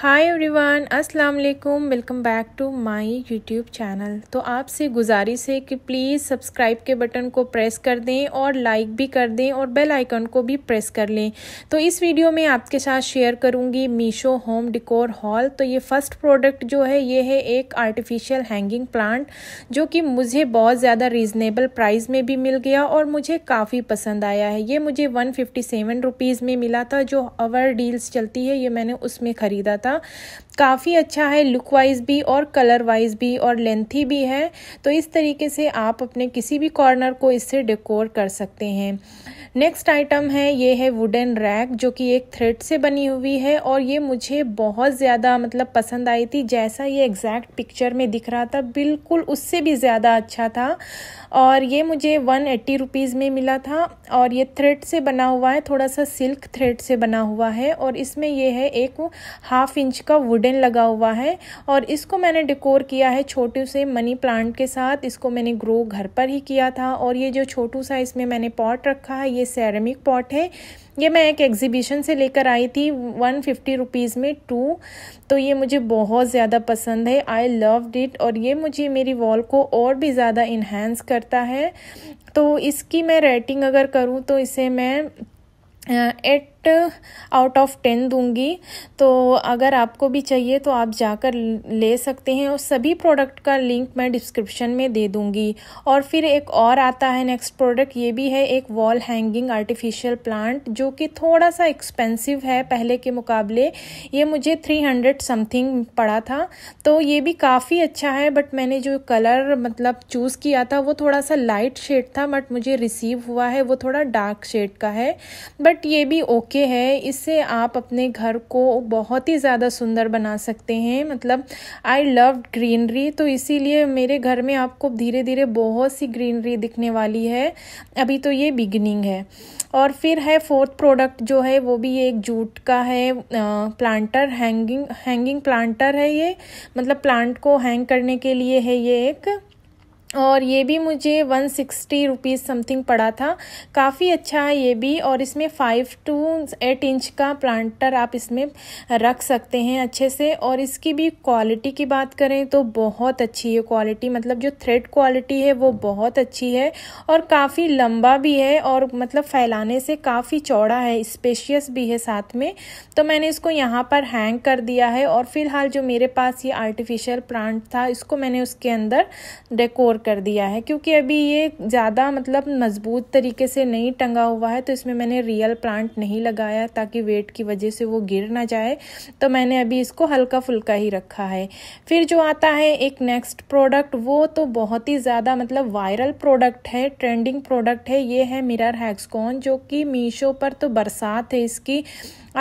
हाय everyone अस्सलाम वालेकुम welcome back to my YouTube channel तो आपसे गुजारिश है कि प्लीज़ सब्सक्राइब के बटन को प्रेस कर दें और लाइक भी कर दें और बेल आइकन को भी प्रेस कर लें तो इस वीडियो में आपके साथ शेयर करूंगी मीशो होम डिकोर हॉल तो ये फ़र्स्ट प्रोडक्ट जो है ये है एक आर्टिफिशियल हैंगिंग प्लांट जो कि मुझे बहुत ज़्यादा रिजनेबल प्राइस में भी मिल गया और मुझे काफ़ी पसंद आया है ये मुझे वन फिफ्टी में मिला था जो अवर डील्स चलती है ये मैंने उसमें ख़रीदा था काफ़ी अच्छा है लुक वाइज भी और कलर वाइज भी और लेंथी भी है तो इस तरीके से आप अपने किसी भी कॉर्नर को इससे डेकोर कर सकते हैं नेक्स्ट आइटम है ये है वुडन रैक जो कि एक थ्रेड से बनी हुई है और ये मुझे बहुत ज़्यादा मतलब पसंद आई थी जैसा ये एग्जैक्ट पिक्चर में दिख रहा था बिल्कुल उससे भी ज़्यादा अच्छा था और ये मुझे वन एट्टी रुपीज़ में मिला था और ये थ्रेड से बना हुआ है थोड़ा सा सिल्क थ्रेड से बना हुआ है और इसमें यह है एक हाफ इंच का वुडन लगा हुआ है और इसको मैंने डेकोर किया है छोटे से मनी प्लांट के साथ इसको मैंने ग्रो घर पर ही किया था और ये जो छोटू सा इसमें मैंने पॉट रखा है ये ये सैरमिक पॉट है ये मैं एक एग्जीबिशन से लेकर आई थी वन फिफ्टी रुपीज़ में टू तो ये मुझे बहुत ज़्यादा पसंद है आई लव इट और ये मुझे मेरी वॉल को और भी ज़्यादा इन्हेंस करता है तो इसकी मैं रेटिंग अगर करूँ तो इसे मैं eight eight out of ten दूंगी तो अगर आपको भी चाहिए तो आप जाकर ले सकते हैं और सभी प्रोडक्ट का लिंक मैं डिस्क्रिप्शन में दे दूंगी और फिर एक और आता है नेक्स्ट प्रोडक्ट ये भी है एक वॉल हैंगिंग आर्टिफिशियल प्लांट जो कि थोड़ा सा एक्सपेंसिव है पहले के मुकाबले ये मुझे थ्री हंड्रेड समथिंग पड़ा था तो ये भी काफ़ी अच्छा है बट मैंने जो कलर मतलब चूज़ किया था वो थोड़ा सा लाइट शेड था बट मुझे रिसीव हुआ है वो थोड़ा डार्क शेड का है बट ये भी ओके तरीके हैं इससे आप अपने घर को बहुत ही ज़्यादा सुंदर बना सकते हैं मतलब आई लव ग्रीनरी तो इसीलिए मेरे घर में आपको धीरे धीरे बहुत सी ग्रीनरी दिखने वाली है अभी तो ये बिगनिंग है और फिर है फोर्थ प्रोडक्ट जो है वो भी एक जूट का है प्लांटर हैंगिंग हैंगिंग प्लांटर है ये मतलब प्लांट को हैंग करने के लिए है ये एक और ये भी मुझे वन सिक्सटी रुपीज़ समथिंग पड़ा था काफ़ी अच्छा है ये भी और इसमें फ़ाइव टू एट इंच का प्लांटर आप इसमें रख सकते हैं अच्छे से और इसकी भी क्वालिटी की बात करें तो बहुत अच्छी है क्वालिटी मतलब जो थ्रेड क्वालिटी है वो बहुत अच्छी है और काफ़ी लंबा भी है और मतलब फैलाने से काफ़ी चौड़ा है स्पेशियस भी है साथ में तो मैंने इसको यहाँ पर हैंग कर दिया है और फ़िलहाल जो मेरे पास ये आर्टिफिशियल प्लांट था इसको मैंने उसके अंदर डेकोर कर दिया है क्योंकि अभी ये ज़्यादा मतलब मज़बूत तरीके से नहीं टंगा हुआ है तो इसमें मैंने रियल प्लांट नहीं लगाया ताकि वेट की वजह से वो गिर ना जाए तो मैंने अभी इसको हल्का फुल्का ही रखा है फिर जो आता है एक नेक्स्ट प्रोडक्ट वो तो बहुत ही ज़्यादा मतलब वायरल प्रोडक्ट है ट्रेंडिंग प्रोडक्ट है ये है मिरर हैक्सकॉन जो कि मीशो पर तो बरसात है इसकी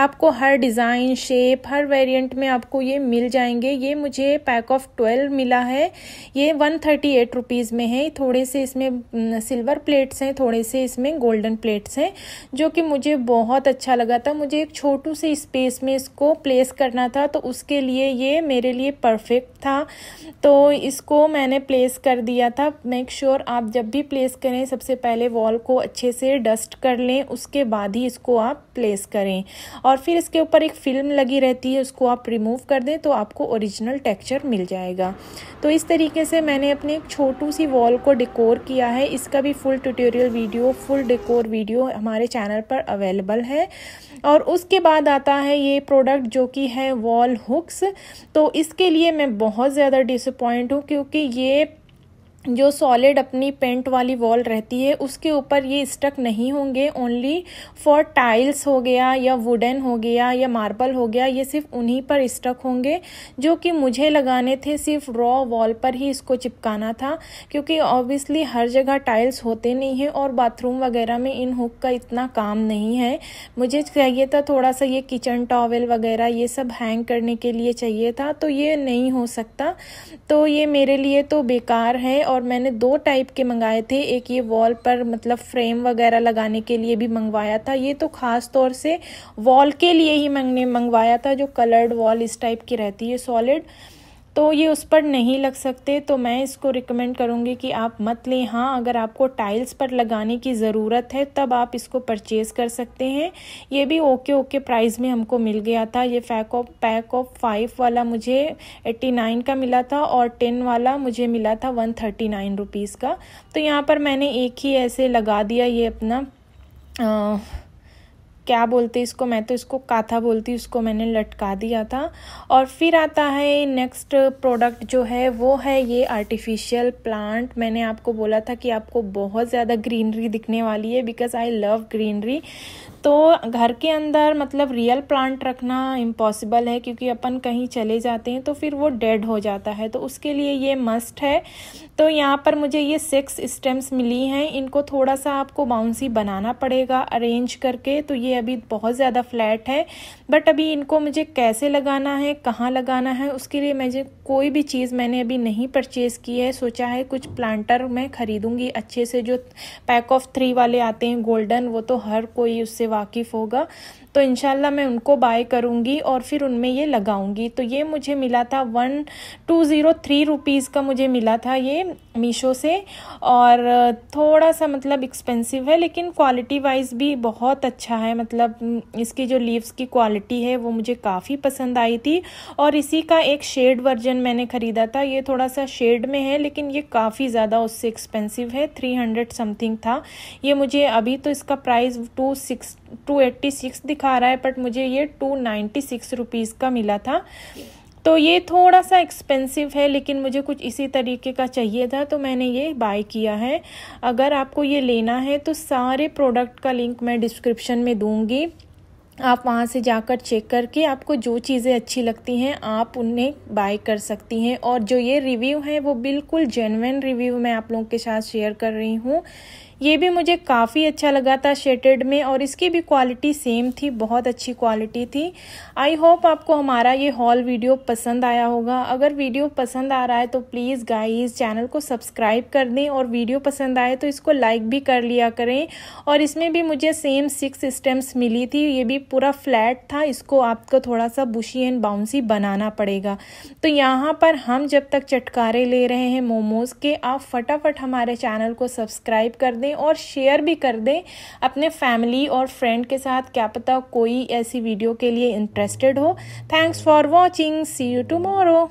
आपको हर डिज़ाइन शेप हर वेरिएंट में आपको ये मिल जाएंगे ये मुझे पैक ऑफ ट्वेल्व मिला है ये वन थर्टी एट रुपीज़ में है थोड़े से इसमें सिल्वर प्लेट्स हैं थोड़े से इसमें गोल्डन प्लेट्स हैं जो कि मुझे बहुत अच्छा लगा था मुझे एक छोटू से स्पेस में इसको प्लेस करना था तो उसके लिए ये मेरे लिए परफेक्ट था तो इसको मैंने प्लेस कर दिया था मेक श्योर sure आप जब भी प्लेस करें सबसे पहले वॉल को अच्छे से डस्ट कर लें उसके बाद ही इसको आप प्लेस करें और फिर इसके ऊपर एक फिल्म लगी रहती है उसको आप रिमूव कर दें तो आपको ओरिजिनल टेक्चर मिल जाएगा तो इस तरीके से मैंने अपने एक छोटे छोटू सी वॉल को डिकोर किया है इसका भी full tutorial video full decor video हमारे चैनल पर अवेलेबल है और उसके बाद आता है ये प्रोडक्ट जो कि है वॉल हुक्स तो इसके लिए मैं बहुत ज़्यादा डिसअपॉइंट हूँ क्योंकि ये जो सॉलिड अपनी पेंट वाली वॉल रहती है उसके ऊपर ये स्टक नहीं होंगे ओनली फॉर टाइल्स हो गया या वुडन हो गया या मार्बल हो गया ये सिर्फ उन्हीं पर स्टक होंगे जो कि मुझे लगाने थे सिर्फ रॉ वॉल पर ही इसको चिपकाना था क्योंकि ऑब्वियसली हर जगह टाइल्स होते नहीं हैं और बाथरूम वगैरह में इन हुक का इतना काम नहीं है मुझे चाहिए था थोड़ा सा ये किचन टॉवल वगैरह ये सब हैंग करने के लिए चाहिए था तो ये नहीं हो सकता तो ये मेरे लिए तो बेकार है और मैंने दो टाइप के मंगाए थे एक ये वॉल पर मतलब फ्रेम वगैरह लगाने के लिए भी मंगवाया था ये तो ख़ास तौर से वॉल के लिए ही मैंने मंगवाया था जो कलर्ड वॉल इस टाइप की रहती है सॉलिड तो ये उस पर नहीं लग सकते तो मैं इसको रिकमेंड करूँगी कि आप मत लें हाँ अगर आपको टाइल्स पर लगाने की ज़रूरत है तब आप इसको परचेज़ कर सकते हैं ये भी ओके ओके प्राइस में हमको मिल गया था ये pack of pack of five वाला मुझे एट्टी नाइन का मिला था और टेन वाला मुझे मिला था वन थर्टी नाइन रुपीज़ का तो यहाँ पर मैंने एक ही ऐसे लगा दिया ये अपना आ, क्या बोलते इसको मैं तो इसको काथा बोलती उसको मैंने लटका दिया था और फिर आता है नेक्स्ट प्रोडक्ट जो है वो है ये आर्टिफिशियल प्लांट मैंने आपको बोला था कि आपको बहुत ज़्यादा ग्रीनरी दिखने वाली है बिकॉज़ आई लव ग्रीनरी तो घर के अंदर मतलब रियल प्लांट रखना इम्पॉसिबल है क्योंकि अपन कहीं चले जाते हैं तो फिर वो डेड हो जाता है तो उसके लिए ये मस्ट है तो यहाँ पर मुझे ये सिक्स स्टेम्स मिली हैं इनको थोड़ा सा आपको बाउंसी बनाना पड़ेगा अरेंज करके तो ये अभी बहुत ज़्यादा फ्लैट है बट अभी इनको मुझे कैसे लगाना है कहाँ लगाना है उसके लिए मुझे कोई भी चीज़ मैंने अभी नहीं परचेज़ की है सोचा है कुछ प्लांटर मैं ख़रीदूँगी अच्छे से जो पैक ऑफ थ्री वाले आते हैं गोल्डन वो तो हर कोई उससे वाकिफ़ होगा तो इन मैं उनको बाय करूँगी और फिर उनमें ये लगाऊँगी तो ये मुझे मिला था one two zero three rupees का मुझे मिला था ये मीशो से और थोड़ा सा मतलब एक्सपेंसिव है लेकिन क्वालिटी वाइज भी बहुत अच्छा है मतलब इसकी जो लीव्स की क्वालिटी है वो मुझे काफ़ी पसंद आई थी और इसी का एक शेड वर्जन मैंने ख़रीदा था ये थोड़ा सा शेड में है लेकिन ये काफ़ी ज़्यादा उससे एक्सपेंसिव है थ्री हंड्रेड समथिंग था ये मुझे अभी तो इसका price two six two eighty six दिखा रहा है बट मुझे ये टू नाइन्टी सिक्स रुपीज़ का मिला था तो ये थोड़ा सा एक्सपेंसिव है लेकिन मुझे कुछ इसी तरीके का चाहिए था तो मैंने ये बाय किया है अगर आपको ये लेना है तो सारे प्रोडक्ट का लिंक मैं डिस्क्रिप्शन में दूँगी आप वहाँ से जाकर चेक करके आपको जो चीज़ें अच्छी लगती हैं आप उन्हें बाय कर सकती हैं और जो ये रिव्यू हैं वो बिल्कुल जेनविन रिव्यू मैं आप लोगों के साथ शेयर कर रही हूँ ये भी मुझे काफ़ी अच्छा लगा था शेटेड में और इसकी भी क्वालिटी सेम थी बहुत अच्छी क्वालिटी थी आई होप आपको हमारा ये हॉल वीडियो पसंद आया होगा अगर वीडियो पसंद आ रहा है तो प्लीज़ गाइस चैनल को सब्सक्राइब कर दें और वीडियो पसंद आए तो इसको लाइक भी कर लिया करें और इसमें भी मुझे सेम सिक्स स्टेम्स मिली थी ये भी पूरा फ्लैट था इसको आपको थोड़ा सा बुशी एंड बाउंसी बनाना पड़ेगा तो यहाँ पर हम जब तक चटकारे ले रहे हैं मोमोज़ के आप फटाफट हमारे चैनल को सब्सक्राइब कर दें करें और शेयर भी कर दें अपने फैमिली और फ्रेंड के साथ क्या पता कोई ऐसी वीडियो के लिए इंटरेस्टेड हो thanks for watching see you tomorrow